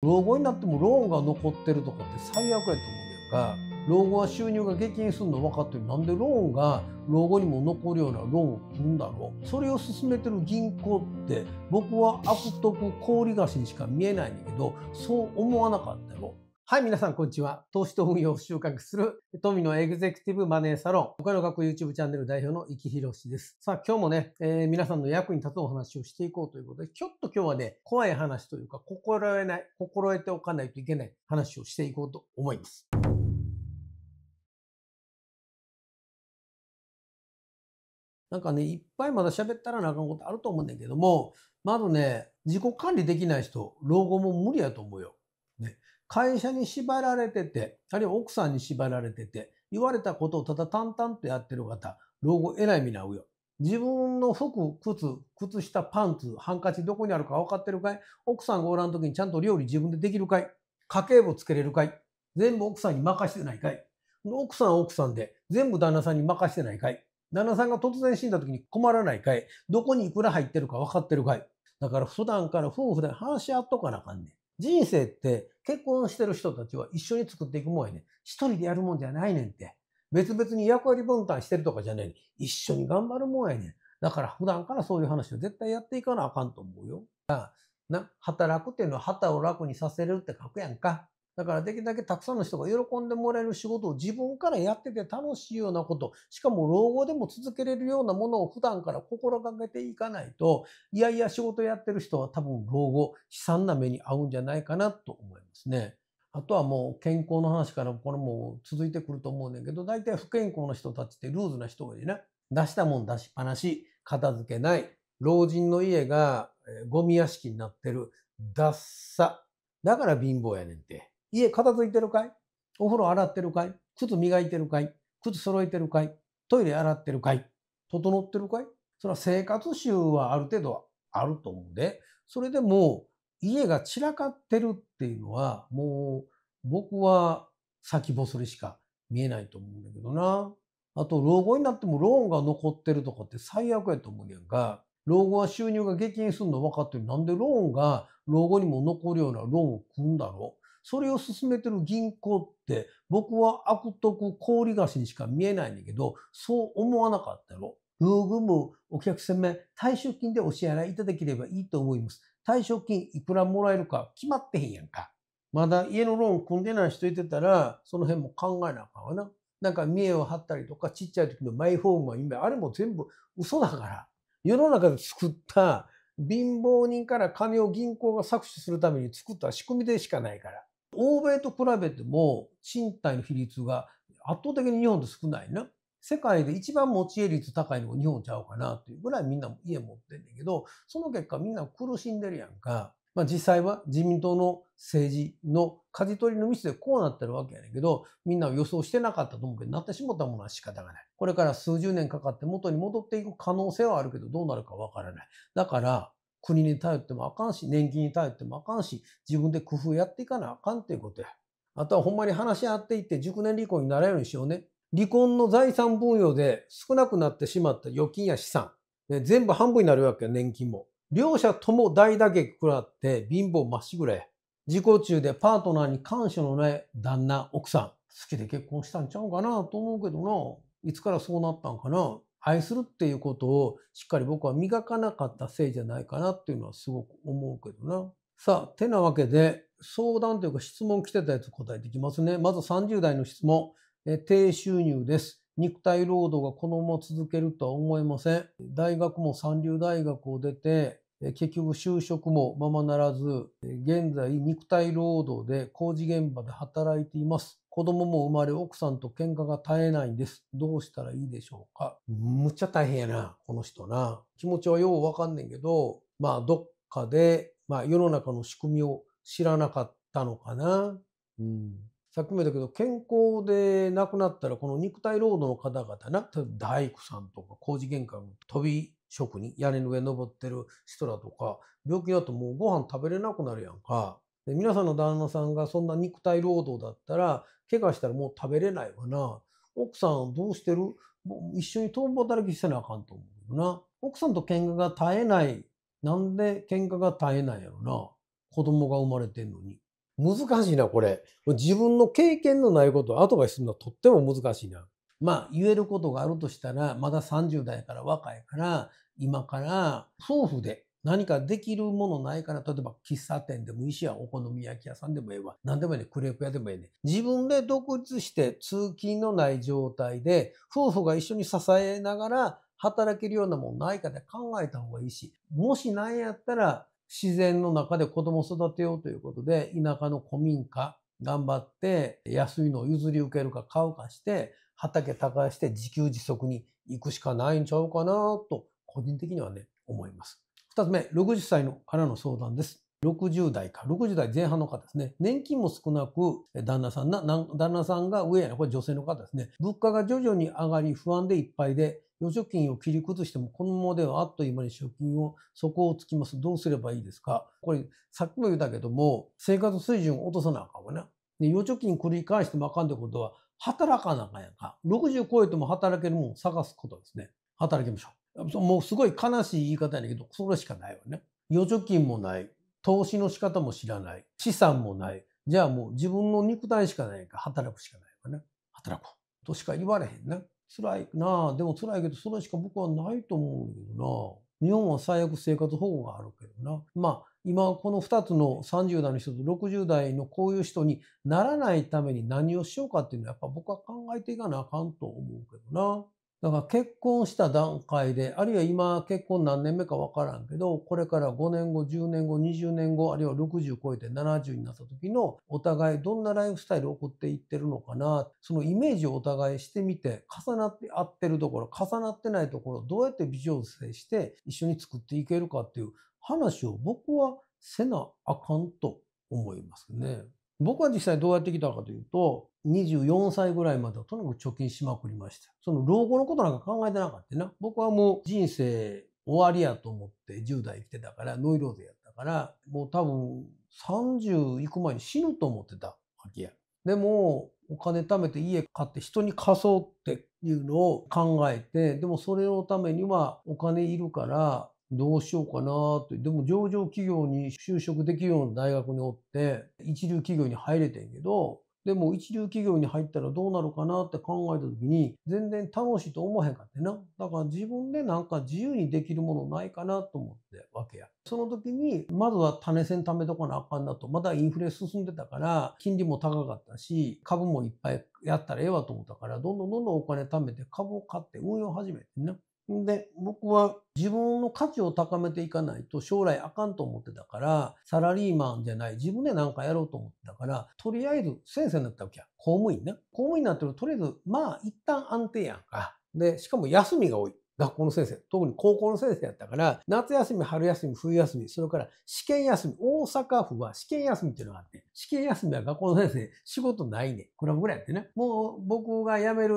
老後になってもローンが残ってるとかって最悪やと思うんやがか老後は収入が激減するの分かってるなんでローンが老後にも残るようなローンを組んだろうそれを進めてる銀行って僕は悪徳氷菓子にしか見えないんだけどそう思わなかったよはい、皆さん、こんにちは。投資と運用を収穫する、富のエグゼクティブマネーサロン、他の学校 YouTube チャンネル代表の生きひです。さあ、今日もね、えー、皆さんの役に立つお話をしていこうということで、ちょっと今日はね、怖い話というか、心得ない、心得ておかないといけない話をしていこうと思います。なんかね、いっぱいまだ喋ったらなあかんことあると思うんだけども、まずね、自己管理できない人、老後も無理やと思うよ。会社に縛られてて、あるいは奥さんに縛られてて、言われたことをただ淡々とやってる方、老後得ない見なうよ。自分の服、靴、靴下、パンツ、ハンカチどこにあるか分かってるかい奥さんがおらん時にちゃんと料理自分でできるかい家計簿つけれるかい全部奥さんに任してないかい奥さん奥さんで全部旦那さんに任してないかい旦那さんが突然死んだ時に困らないかいどこにいくら入ってるか分かってるかいだから普段から夫婦で話し合っとかなあかんねん。人生って結婚してる人たちは一緒に作っていくもんやねん。一人でやるもんじゃないねんって。別々に役割分担してるとかじゃない、ねえ。一緒に頑張るもんやねん。だから普段からそういう話を絶対やっていかなあかんと思うよ。な、働くっていうのは旗を楽にさせるって書くやんか。だからできるだけたくさんの人が喜んでもらえる仕事を自分からやってて楽しいようなこと、しかも老後でも続けれるようなものを普段から心がけていかないと、いやいや仕事やってる人は多分老後悲惨な目に遭うんじゃないかなと思いますね。あとはもう健康の話からこれも続いてくると思うんだけど、大体不健康な人たちってルーズな人多いね。出したもん出しっぱなし、片付けない、老人の家がゴミ屋敷になってる、ダッサ。だから貧乏やねんって。家片付いてるかいお風呂洗ってるかい靴磨いてるかい靴揃えてるかいトイレ洗ってるかい整ってるかいそれは生活習はある程度あると思うんで、それでも家が散らかってるっていうのは、もう僕は先細りしか見えないと思うんだけどな。あと、老後になってもローンが残ってるとかって最悪やと思うんやんか。老後は収入が激減するの分かってる。なんでローンが老後にも残るようなローンを組んだろうそれを進めてる銀行って僕は悪徳氷菓子にしか見えないんだけどそう思わなかったろ。用具もお客様退職金でお支払いいただければいいと思います。退職金いくらもらえるか決まってへんやんか。まだ家のローン組んでない人いてたらその辺も考えなあかんわな。なんか見栄を張ったりとかちっちゃい時のマイホームは今、あれも全部嘘だから。世の中で作った貧乏人から金を銀行が搾取するために作った仕組みでしかないから。欧米と比べても賃貸の比率が圧倒的に日本で少ないな。世界で一番持ち家率高いのが日本ちゃうかなっていうぐらいみんな家持ってんねんけど、その結果みんな苦しんでるやんか。まあ実際は自民党の政治の舵取りのミスでこうなってるわけやねんけど、みんな予想してなかったと思うけど、なってしまったものは仕方がない。これから数十年かかって元に戻っていく可能性はあるけど、どうなるかわからない。だから、国に頼ってもあかんし、年金に頼ってもあかんし、自分で工夫やっていかなあかんっていうことや。あとはほんまに話し合っていって熟年離婚になれるようにしようね。離婚の財産分与で少なくなってしまった預金や資産、ね、全部半分になるわけ年金も。両者とも大打撃食らって貧乏まっしぐれ。事自己中でパートナーに感謝のない旦那、奥さん。好きで結婚したんちゃうかなと思うけどな。いつからそうなったんかな。愛するっていうことをしっかり僕は磨かなかったせいじゃないかなっていうのはすごく思うけどな。さあ、てなわけで相談というか質問来てたやつ答えていきますね。まず30代の質問。え低収入です。肉体労働がこのまま続けるとは思えません。大学も三流大学を出て、結局就職もままならず、現在肉体労働で工事現場で働いています。子供も生まれ、奥さんと喧嘩が絶えないんです。どうしたらいいでしょうかむっちゃ大変やな、この人な。気持ちはようわかんねんけど、まあ、どっかで、まあ、世の中の仕組みを知らなかったのかな。うん。さっきも言ったけど、健康で亡くなったら、この肉体労働の方々な、例えば大工さんとか工事玄関飛び職人、屋根の上登ってる人だとか、病気だともうご飯食べれなくなるやんか。で皆さんの旦那さんがそんな肉体労働だったら怪我したらもう食べれないわな奥さんどうしてる一緒に共働きしてなあかんと思うよな奥さんと喧嘩が絶えないなんで喧嘩が絶えないやろな子供が生まれてんのに難しいなこれ自分の経験のないことをアドバイスするのはとっても難しいなまあ言えることがあるとしたらまだ30代から若いから今から夫婦で何かできるものないかな。例えば喫茶店でもいいしや、お好み焼き屋さんでもええわ。何でもええねクレープ屋でもええね自分で独立して通勤のない状態で、夫婦が一緒に支えながら働けるようなものないかで考えた方がいいし、もしなんやったら自然の中で子供を育てようということで、田舎の古民家、頑張って安いのを譲り受けるか買うかして、畑耕して自給自足に行くしかないんちゃうかなと、個人的にはね、思います。2つ目、60歳のかの相談です。60代か、60代前半の方ですね。年金も少なく、旦那さんな、旦那さんが上やな、これ女性の方ですね。物価が徐々に上がり、不安でいっぱいで、預貯金を切り崩しても、このままではあっという間に貯金を底をつきます。どうすればいいですかこれ、さっきも言ったけども、生活水準を落とさなあかんわな。で、預貯金繰り返してもあかんってことは、働かなあかんやんか。60超えても働けるもんを探すことですね。働きましょう。もうすごい悲しい言い方やけど、それしかないわね。預貯金もない。投資の仕方も知らない。資産もない。じゃあもう自分の肉体しかないから働くしかないわね。働こう。としか言われへんね。辛いなあ。でも辛いけど、それしか僕はないと思うんだけどな。日本は最悪生活保護があるけどな。まあ、今この2つの30代の人と60代のこういう人にならないために何をしようかっていうのはやっぱ僕は考えていかなあかんと思うけどな。だから結婚した段階で、あるいは今結婚何年目か分からんけど、これから5年後、10年後、20年後、あるいは60超えて70になった時のお互いどんなライフスタイルを送っていってるのかな、そのイメージをお互いしてみて、重なって合ってるところ、重なってないところ、どうやって微調整して一緒に作っていけるかっていう話を僕はせなあかんと思いますね。僕は実際どうやってきたかというと、24歳ぐらいまではとにかく貯金しまくりました。その老後のことなんか考えてなかったな。僕はもう人生終わりやと思って10代生きてたから、ノイローゼやったから、もう多分30行く前に死ぬと思ってたわけや。でも、お金貯めて家買って人に貸そうっていうのを考えて、でもそれのためにはお金いるから、どうしようかなって。でも上場企業に就職できるような大学におって、一流企業に入れてんけど、でも一流企業に入ったらどうなるかなって考えた時に全然楽しいと思わへんかってな。だから自分でなんか自由にできるものないかなと思ってわけや。その時にまずは種銭貯めとかなあかんなと。まだインフレ進んでたから金利も高かったし株もいっぱいやったらええわと思ったからどんどんどんどんお金貯めて株を買って運用始めてな。で、僕は自分の価値を高めていかないと将来あかんと思ってたから、サラリーマンじゃない、自分で何かやろうと思ってたから、とりあえず先生になったわけや。公務員ね。公務員になってると、とりあえず、まあ一旦安定やんか。で、しかも休みが多い。学校の先生、特に高校の先生やったから、夏休み、春休み、冬休み、それから試験休み、大阪府は試験休みっていうのがあって、試験休みは学校の先生、仕事ないね。クラブぐらいやってね。もう僕が辞める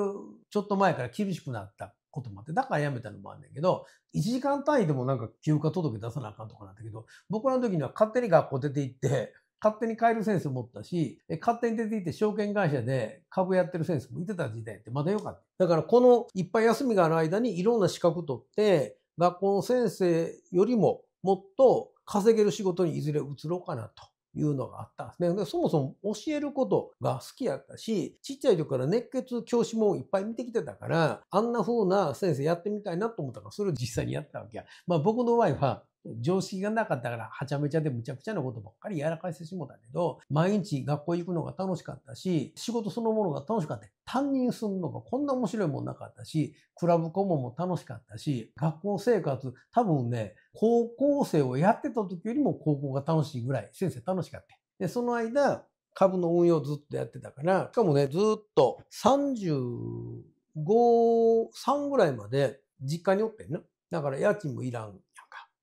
ちょっと前から厳しくなったこともあって、だから辞めたのもあんねんけど、1時間単位でもなんか休暇届出さなあかんとかなんだけど、僕らの時には勝手に学校出て行って、勝手に買えるセンス持ったし、勝手に出て行って証券会社で株やってるセンスもいてた時代ってまだ良かった。だからこのいっぱい休みがある間にいろんな資格取って、学校の先生よりももっと稼げる仕事にいずれ移ろうかなと。いうのがあったんですね。でそもそも教えることが好きやったし、ちっちゃい時から熱血教師もいっぱい見てきてたから、あんな風な先生やってみたいなと思ったから、それを実際にやったわけや。まあ僕の場合は、常識がなかったから、はちゃめちゃでむちゃくちゃなことばっかりやらかしてしもたけど、毎日学校行くのが楽しかったし、仕事そのものが楽しかった。担任するのがこんな面白いもんなかったし、クラブ顧問も楽しかったし、学校生活、多分ね、高校生をやってた時よりも高校が楽しいぐらい、先生楽しかった。で、その間、株の運用ずっとやってたから、しかもね、ずっと35、3ぐらいまで実家におってんだから家賃もいらん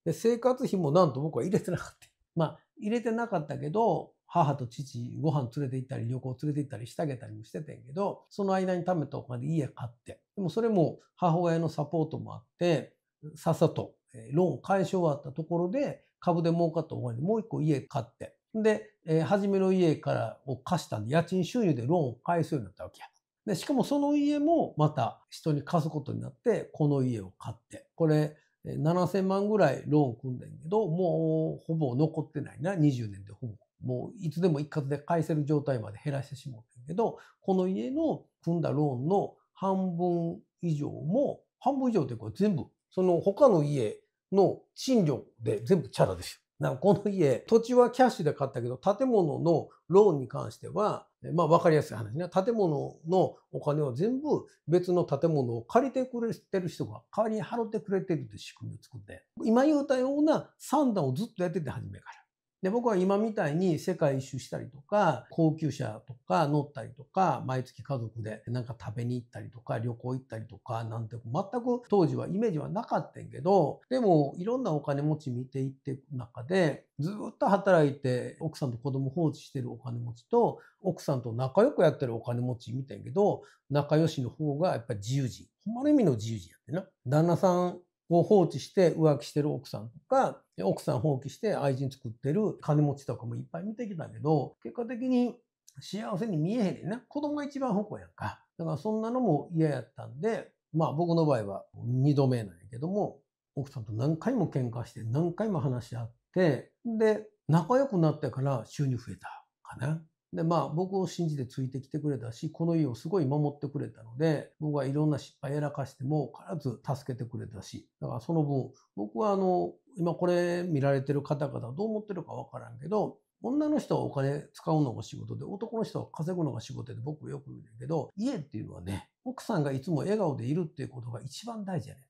で生活費もなんと僕は入れてなかった。まあ入れてなかったけど母と父ご飯連れて行ったり旅行連れて行ったりしてあげたりもしてたんやけどその間に貯めたお金家買ってでもそれも母親のサポートもあってさっさとローン返し終わったところで株で儲かったお金でもう一個家買ってで、えー、初めの家からを貸したんで家賃収入でローンを返すようになったわけや。でしかもその家もまた人に貸すことになってこの家を買ってこれ7000万ぐらいローン組んでんけど、もうほぼ残ってないな、20年でほぼ。もういつでも一括で返せる状態まで減らしてしまってんけど、この家の組んだローンの半分以上も、半分以上っいうか全部、その他の家の賃料で全部チャラですよ。だからこの家、土地はキャッシュで買ったけど、建物のローンに関しては、まあ分かりやすい話ね、建物のお金を全部別の建物を借りてくれてる人が代わりに払ってくれてるって仕組みを作って、今言うたような算段をずっとやってて初めから。で、僕は今みたいに世界一周したりとか、高級車とか乗ったりとか、毎月家族でなんか食べに行ったりとか、旅行行ったりとか、なんて全く当時はイメージはなかったんけど、でもいろんなお金持ち見ていっていく中で、ずっと働いて奥さんと子供放置してるお金持ちと、奥さんと仲良くやってるお金持ち見てんけど、仲良しの方がやっぱり自由人。ほんまの意味の自由人やってな。旦那さんを放置して浮気してる奥さんとか、奥さん放棄して愛人作ってる金持ちとかもいっぱい見てきたけど、結果的に幸せに見えへんねんな。子供が一番方向やんか。だからそんなのも嫌やったんで、まあ僕の場合は二度目なんやけども、奥さんと何回も喧嘩して何回も話し合って、で、仲良くなってから収入増えたかな。で、まあ僕を信じてついてきてくれたし、この家をすごい守ってくれたので、僕はいろんな失敗やらかしても必ず助けてくれたし、だからその分、僕はあの、今これ見られてる方々どう思ってるかわからんけど、女の人はお金使うのが仕事で、男の人は稼ぐのが仕事で僕よく言うけど、家っていうのはね、奥さんがいつも笑顔でいるっていうことが一番大事やねん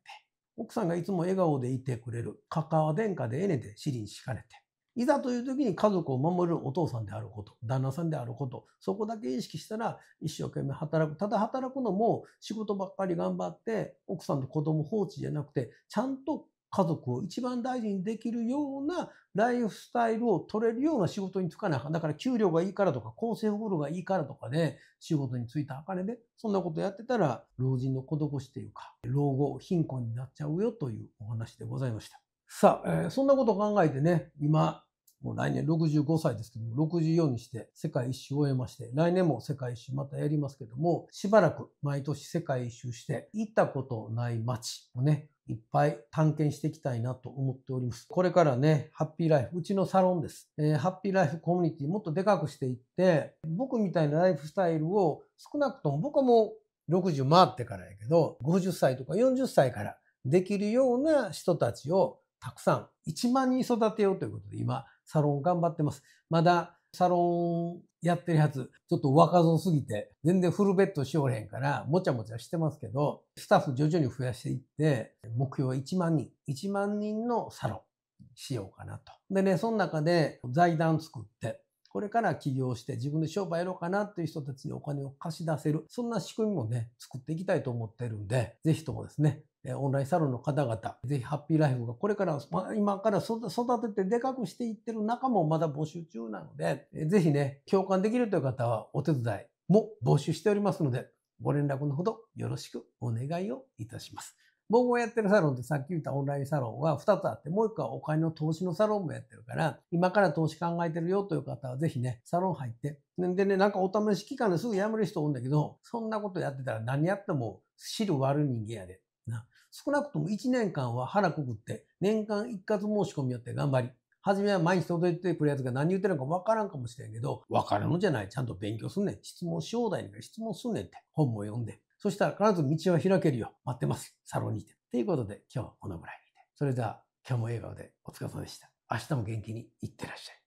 奥さんがいつも笑顔でいてくれる。カカア殿下でえねんで、尻に敷かれて。いざという時に家族を守るお父さんであること、旦那さんであること、そこだけ意識したら一生懸命働く。ただ働くのも仕事ばっかり頑張って奥さんと子供放置じゃなくて、ちゃんと家族を一番大事にできるようなライフスタイルを取れるような仕事に就かなだから給料がいいからとか、厚生保護がいいからとかで、仕事に就いた金で、そんなことやってたら、老人の孤独死というか、老後、貧困になっちゃうよというお話でございました。さあ、えー、そんなことを考えてね、今、もう来年65歳ですけども、64にして世界一周を終えまして、来年も世界一周またやりますけども、しばらく毎年世界一周して、行ったことない街をね、いっぱい探検していきたいなと思っております。これからね、ハッピーライフ、うちのサロンです。えー、ハッピーライフコミュニティもっとでかくしていって、僕みたいなライフスタイルを少なくとも僕はもう60回ってからやけど、50歳とか40歳からできるような人たちをたくさん1万人育てようということで今サロン頑張ってます。まだサロンやってるやつ、ちょっと若造すぎて、全然フルベッドしおれへんから、もちゃもちゃしてますけど、スタッフ徐々に増やしていって、目標は1万人、1万人のサロンしようかなと。でね、その中で財団作って、これから起業して自分で商売やろうかなっていう人たちにお金を貸し出せる、そんな仕組みもね、作っていきたいと思ってるんで、ぜひともですね、オンラインサロンの方々、ぜひハッピーライフがこれから、まあ、今から育ててでかくしていってる仲もまだ募集中なので、ぜひね、共感できるという方はお手伝いも募集しておりますので、ご連絡のほどよろしくお願いをいたします。僕がやってるサロンってさっき言ったオンラインサロンは2つあって、もう1個はお金の投資のサロンもやってるから、今から投資考えてるよという方はぜひね、サロン入って。でね、なんかお試し期間ですぐ辞める人多いんだけど、そんなことやってたら何やっても知る悪い人間やで。少なくとも1年間は腹くくって、年間一括申し込みやって頑張り、初めは毎日届いてくるやつが何言ってるのか分からんかもしれんけど、分からんのじゃない。ちゃんと勉強すんねん。質問し放うだい質問すんねんって。本も読んで。そしたら必ず道は開けるよ。待ってます。サロンにて。ということで、今日はこのぐらいにて。それでは、今日も笑顔でお疲れ様でした。明日も元気にいってらっしゃい。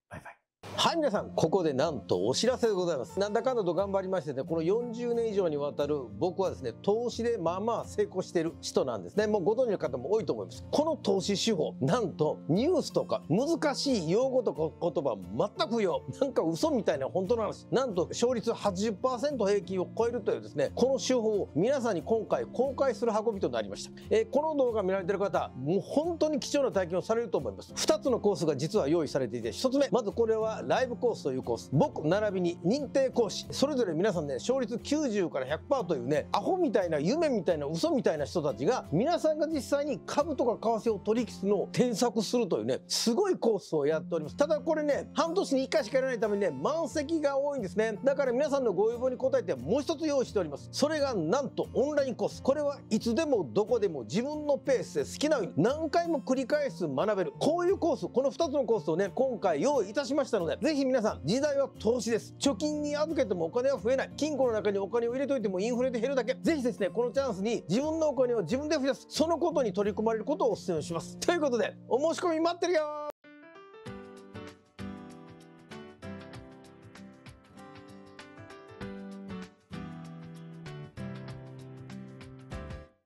はい、皆さん、ここでなんとお知らせでございます。なんだかんだと頑張りましてね、この40年以上にわたる僕はですね、投資でまあまあ成功してる人なんですね。もうご存知の方も多いと思います。この投資手法、なんとニュースとか難しい用語とか言葉全く不要。なんか嘘みたいな本当の話。なんと勝率80%平均を超えるというですね、この手法を皆さんに今回公開する運びとなりました。えー、この動画見られてる方、もう本当に貴重な体験をされると思います。2つのコースが実は用意されていて、1つ目、まずこれはライブコースというコース僕並びに認定講師それぞれ皆さんね勝率90から100%というねアホみたいな夢みたいな嘘みたいな人たちが皆さんが実際に株とか為替を取引するのを添削するというねすごいコースをやっておりますただこれね半年に1回しかやらないためにね満席が多いんですねだから皆さんのご要望に応えてもう一つ用意しておりますそれがなんとオンラインコースこれはいつでもどこでも自分のペースで好きなように何回も繰り返す学べるこういうコースこの2つのコースをね今回用意いたしましたのでで、ぜひ皆さん、時代は投資です。貯金に預けてもお金は増えない。金庫の中にお金を入れといてもインフレで減るだけ。ぜひですね、このチャンスに自分のお金を自分で増やす。そのことに取り組まれることをお勧めします。ということで、お申し込み待ってるよ